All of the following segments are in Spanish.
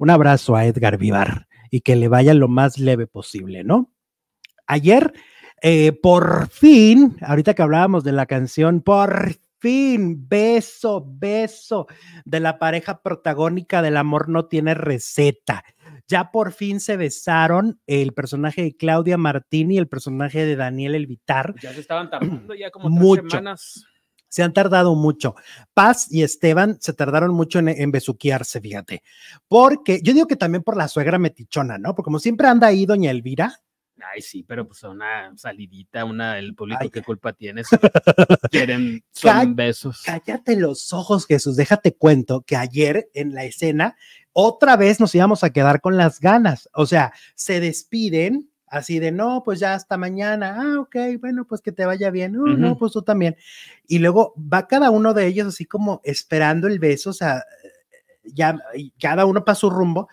Un abrazo a Edgar Vivar y que le vaya lo más leve posible, ¿no? Ayer, eh, por fin, ahorita que hablábamos de la canción, por fin, beso, beso de la pareja protagónica del amor no tiene receta. Ya por fin se besaron el personaje de Claudia Martín y el personaje de Daniel Elvitar. Ya se estaban tardando ya como tres semanas se han tardado mucho. Paz y Esteban se tardaron mucho en, besuquearse, fíjate. Porque yo digo que también por la suegra metichona, ¿no? Porque como siempre anda ahí doña Elvira. Ay, sí, pero pues una salidita, una, el público, ¿qué culpa tienes? Quieren, besos. Cállate los ojos, Jesús. Déjate cuento que ayer en la escena, otra vez nos íbamos a quedar con las ganas. O sea, se despiden, así de, no, pues ya hasta mañana, ah, ok, bueno, pues que te vaya bien, no no, pues tú también. Y luego va cada uno de ellos así como esperando el beso, o sea, ya cada uno para su rumbo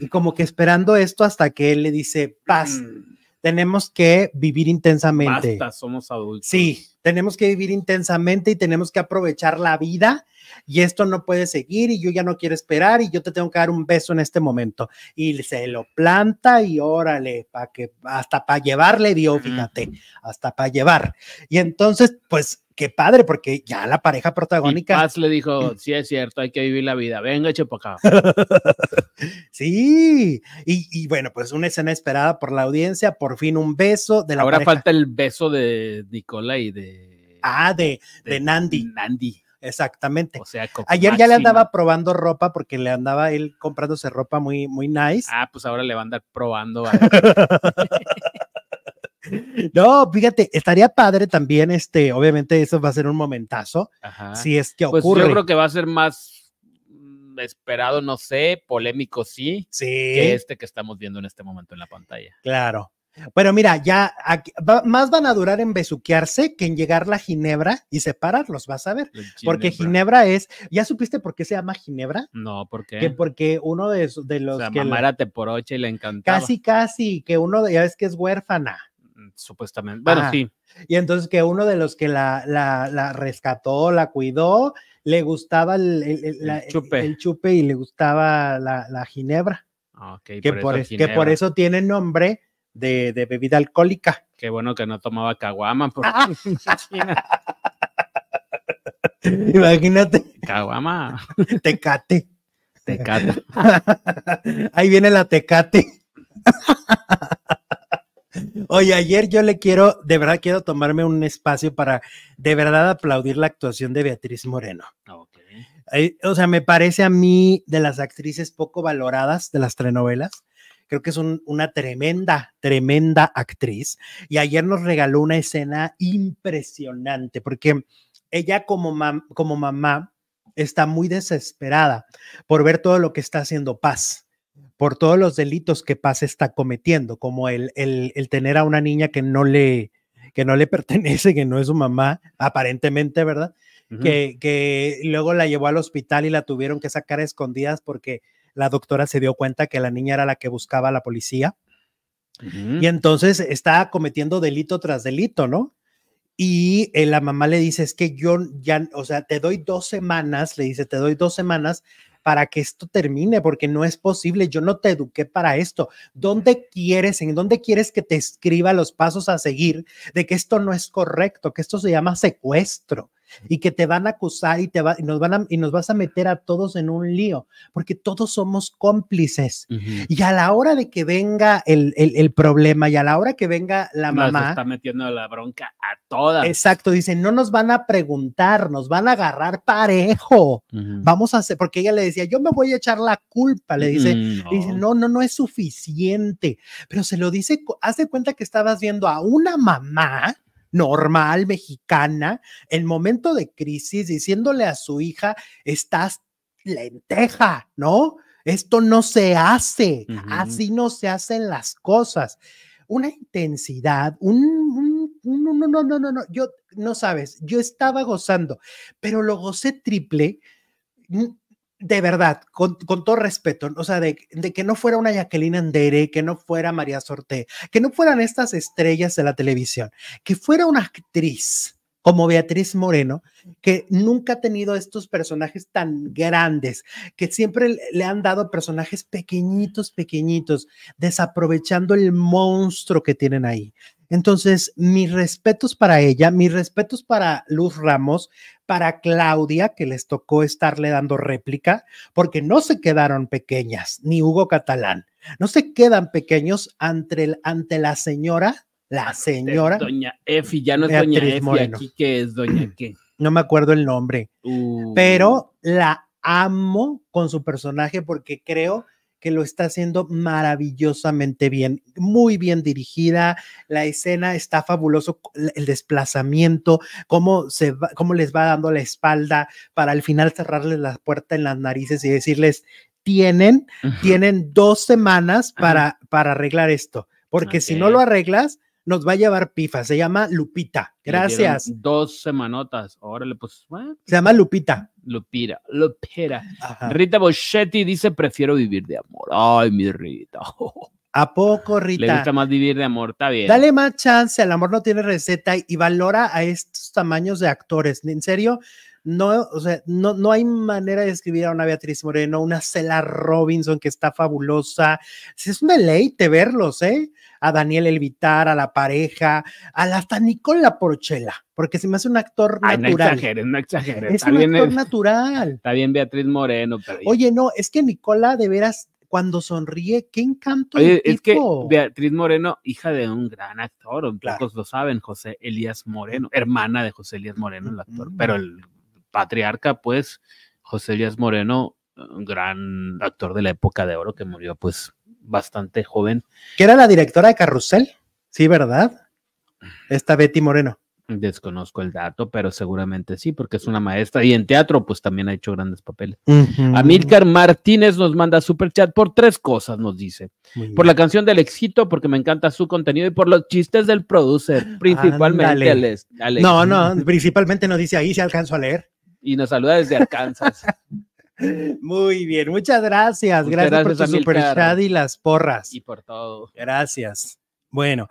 y como que esperando esto hasta que él le dice, paz, mm tenemos que vivir intensamente. Basta, somos adultos. Sí, tenemos que vivir intensamente y tenemos que aprovechar la vida y esto no puede seguir y yo ya no quiero esperar y yo te tengo que dar un beso en este momento. Y se lo planta y órale, para que hasta para llevarle dios, fíjate, hasta para llevar. Y entonces, pues qué padre, porque ya la pareja protagónica. Paz le dijo: Sí, es cierto, hay que vivir la vida. Venga, acá. sí, y, bueno, pues una escena esperada por la audiencia, por fin un beso de la Ahora falta el beso de Nicola y de. Ah, de, de, Nandy Nandi. Exactamente. O sea, ayer ya le andaba probando ropa porque le andaba él comprándose ropa muy, muy nice. Ah, pues ahora le va a andar probando. No, fíjate, estaría padre también, este, obviamente eso va a ser un momentazo, si es que ocurre. Pues yo creo que va a ser más mm, esperado, no sé, polémico sí, sí, que este que estamos viendo en este momento en la pantalla. Claro. bueno mira, ya más van a durar en besuquearse que en llegar a Ginebra y separarlos, vas a ver. Porque Ginebra es, ¿ya supiste por qué se llama Ginebra? No, ¿por qué? porque uno de, de los que por ocho y le encantaba. Casi, casi, que uno ya ves que es huérfana supuestamente. Bueno, ah. sí. Y entonces que uno de los que la, rescató, la cuidó, le gustaba el, chupe. el chupe. y le gustaba la, ginebra. Ah, que, por, que por eso tiene nombre de, bebida alcohólica. Qué bueno que no tomaba caguama. Ah. Imagínate. Caguama. Tecate. Tecate. Ahí viene la tecate. Oye, ayer yo le quiero, de verdad quiero tomarme un espacio para de verdad aplaudir la actuación de Beatriz Moreno. Ah, o sea, me parece a mí de las actrices poco valoradas de las telenovelas. Creo que es una tremenda, tremenda actriz. Y ayer nos regaló una escena impresionante, porque ella como mamá está muy desesperada por ver todo lo que está haciendo Paz por todos los delitos que Paz está cometiendo, como el, el, tener a una niña que no le, que no le pertenece, que no es su mamá, aparentemente, ¿verdad? que, que, luego la llevó al hospital y la tuvieron que sacar escondidas porque la doctora se dio cuenta que la niña era la que buscaba a la policía. Y entonces está cometiendo delito tras delito, ¿no? Y eh, la mamá le dice, es que yo ya, o sea, te doy dos semanas, le dice, te doy dos semanas para que esto termine, porque no es posible. Yo no te eduqué para esto. ¿Dónde quieres, en dónde quieres que te escriba los pasos a seguir de que esto no es correcto, que esto se llama secuestro? y que te van a acusar y, te nos van a, y nos vas a meter a todos en un lío, porque todos somos cómplices. Y a la hora de que venga el, problema y a la hora que venga la mamá... está metiendo la bronca a todas. Exacto, dice no nos van a preguntar, nos van a agarrar parejo. Vamos a hacer, porque ella le decía, yo me voy a echar la culpa, le dice, no. dice, no, no, no es suficiente, pero se lo dice, hace cuenta que estabas viendo a una mamá normal, mexicana, en momento de crisis, diciéndole a su hija, estás lenteja, ¿no? Esto no se hace, así no se hacen las cosas. Una intensidad, un, un, un, no, no, no, no, no, yo no sabes, yo estaba gozando, pero lo gocé triple de verdad, con, todo respeto, o sea, de, de, que no fuera una Jacqueline Andere, que no fuera María Sorté, que no fueran estas estrellas de la televisión, que fuera una actriz como Beatriz Moreno, que nunca ha tenido estos personajes tan grandes, que siempre le han dado personajes pequeñitos, pequeñitos, desaprovechando el monstruo que tienen ahí. Entonces, mis respetos para ella, mis respetos para Luz Ramos, para Claudia, que les tocó estarle dando réplica, porque no se quedaron pequeñas, ni Hugo Catalán, no se quedan pequeños ante, el, ante la señora, la señora. Doña Efi, ya no es Doña Efi, que es Doña qué. No me acuerdo el nombre, uh. pero la amo con su personaje porque creo que lo está haciendo maravillosamente bien, muy bien dirigida, la escena está fabuloso, el desplazamiento, cómo, se va, cómo les va dando la espalda para al final cerrarles la puerta en las narices y decirles, tienen, tienen dos semanas para, para arreglar esto, porque si no lo arreglas, nos va a llevar pifa. Se llama Lupita. Gracias. Dos semanotas. Órale, pues. Se llama Lupita. Lupita. Lupita. Rita Boschetti dice: prefiero vivir de amor. Ay, mi Rita. ¿A poco, Rita? Le gusta más vivir de amor, está bien. Dale más chance, el amor no tiene receta y valora a estos tamaños de actores. En serio, no, o sea, no, no hay manera de escribir a una Beatriz Moreno, una Cela Robinson que está fabulosa. Es un deleite verlos, ¿eh? A Daniel Elvitar, a la pareja, a hasta Nicola Porchela, porque se me hace un actor natural. No exageres, no exageres. Es un actor natural. Está bien Beatriz Moreno. Oye, no, es que Nicola de veras cuando sonríe, qué encanto. Oye, es que Beatriz Moreno, hija de un gran actor, todos lo saben, José Elías Moreno, hermana de José Elías Moreno, el actor, pero el patriarca, pues José Díaz Moreno, gran actor de la época de oro que murió pues bastante joven. ¿Que era la directora de Carrusel? Sí, ¿verdad? Esta Betty Moreno. Desconozco el dato, pero seguramente sí, porque es una maestra y en teatro pues también ha hecho grandes papeles. Amilcar Amílcar Martínez nos manda super chat por tres cosas, nos dice. Por la canción del éxito, porque me encanta su contenido y por los chistes del producer, principalmente No, no, principalmente nos dice ahí, se alcanzó a leer y nos saluda desde Arkansas. Muy bien, muchas gracias. gracias, por su super y las porras. Y por todo. Gracias. bueno.